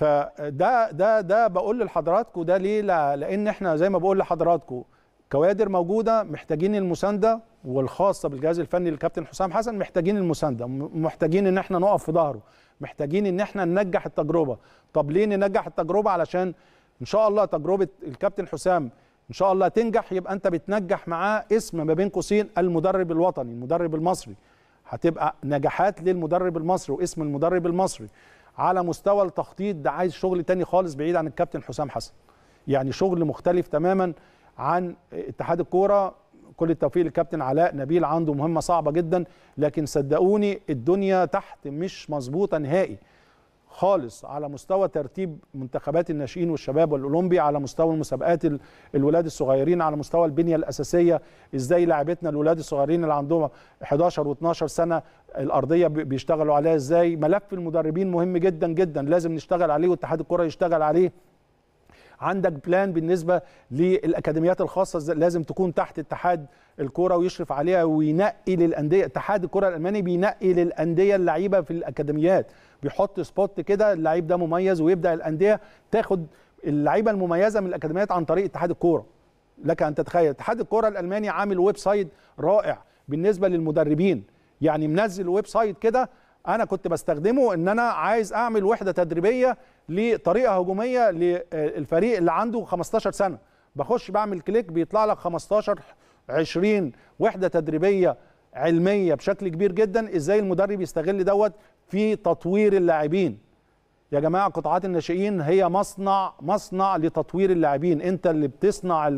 فده ده ده بقول لحضراتكم ده ليه لا لان احنا زي ما بقول لحضراتكم كوادر موجوده محتاجين المسانده والخاصه بالجهاز الفني للكابتن حسام حسن محتاجين المسانده محتاجين ان احنا نقف في ظهره محتاجين ان احنا ننجح التجربه طب ليه ننجح التجربه علشان ان شاء الله تجربه الكابتن حسام ان شاء الله تنجح يبقى انت بتنجح معاه اسم ما بين قوسين المدرب الوطني المدرب المصري هتبقى نجاحات للمدرب المصري واسم المدرب المصري على مستوى التخطيط ده عايز شغل تاني خالص بعيد عن الكابتن حسام حسن يعني شغل مختلف تماما عن اتحاد الكوره كل التوفيق للكابتن علاء نبيل عنده مهمه صعبه جدا لكن صدقوني الدنيا تحت مش مظبوطه نهائي خالص على مستوى ترتيب منتخبات الناشئين والشباب والاولمبي على مستوى المسابقات الولاد الصغيرين على مستوى البنيه الاساسيه ازاي لاعبتنا الولاد الصغيرين اللي عندهم 11 و12 سنه الارضيه بيشتغلوا عليها ازاي ملف المدربين مهم جدا جدا لازم نشتغل عليه واتحاد الكره يشتغل عليه عندك بلان بالنسبه للاكاديميات الخاصه لازم تكون تحت اتحاد الكوره ويشرف عليها وينقي للانديه اتحاد الكره الالماني بينقي للانديه اللعيبه في الاكاديميات بيحط سبوت كده اللعيب ده مميز ويبدا الانديه تاخد اللعيبه المميزه من الاكاديميات عن طريق اتحاد الكوره لك ان تتخيل اتحاد الكوره الالماني عامل ويب سايت رائع بالنسبه للمدربين يعني منزل ويب سايت كده انا كنت بستخدمه ان انا عايز اعمل وحده تدريبيه لطريقه هجوميه للفريق اللي عنده 15 سنه بخش بعمل كليك بيطلع لك 15 20 وحده تدريبيه علميه بشكل كبير جدا ازاي المدرب يستغل دوت في تطوير اللاعبين يا جماعه قطاعات الناشئين هي مصنع مصنع لتطوير اللاعبين انت اللي بتصنع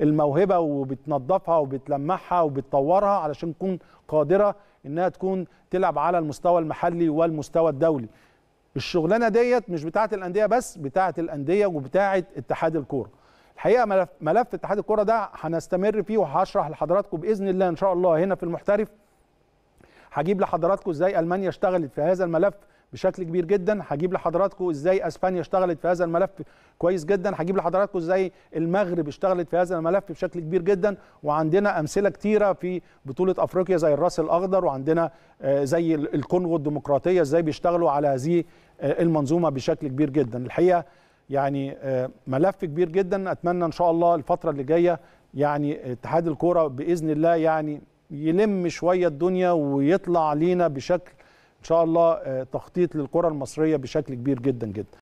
الموهبه وبتنظفها وبتلمعها وبتطورها علشان تكون قادره انها تكون تلعب على المستوى المحلي والمستوى الدولي الشغلانه ديت مش بتاعه الانديه بس بتاعه الانديه وبتاعه اتحاد الكوره الحقيقه ملف, ملف اتحاد الكوره ده هنستمر فيه وهشرح لحضراتكم باذن الله ان شاء الله هنا في المحترف هجيب لحضراتكم ازاي المانيا اشتغلت في هذا الملف بشكل كبير جدا هجيب لحضراتكم ازاي اسبانيا اشتغلت في هذا الملف كويس جدا هجيب لحضراتكم ازاي المغرب اشتغلت في هذا الملف بشكل كبير جدا وعندنا امثله كتيره في بطوله افريقيا زي الراس الاخضر وعندنا آه، زي الكونغو الديمقراطيه ازاي بيشتغلوا على هذه آه، المنظومه بشكل كبير جدا الحقيقه يعني آه، ملف كبير جدا اتمنى ان شاء الله الفتره اللي جايه يعني اتحاد الكوره باذن الله يعني يلم شويه الدنيا ويطلع لينا بشكل ان شاء الله آه، تخطيط للكره المصريه بشكل كبير جدا جدا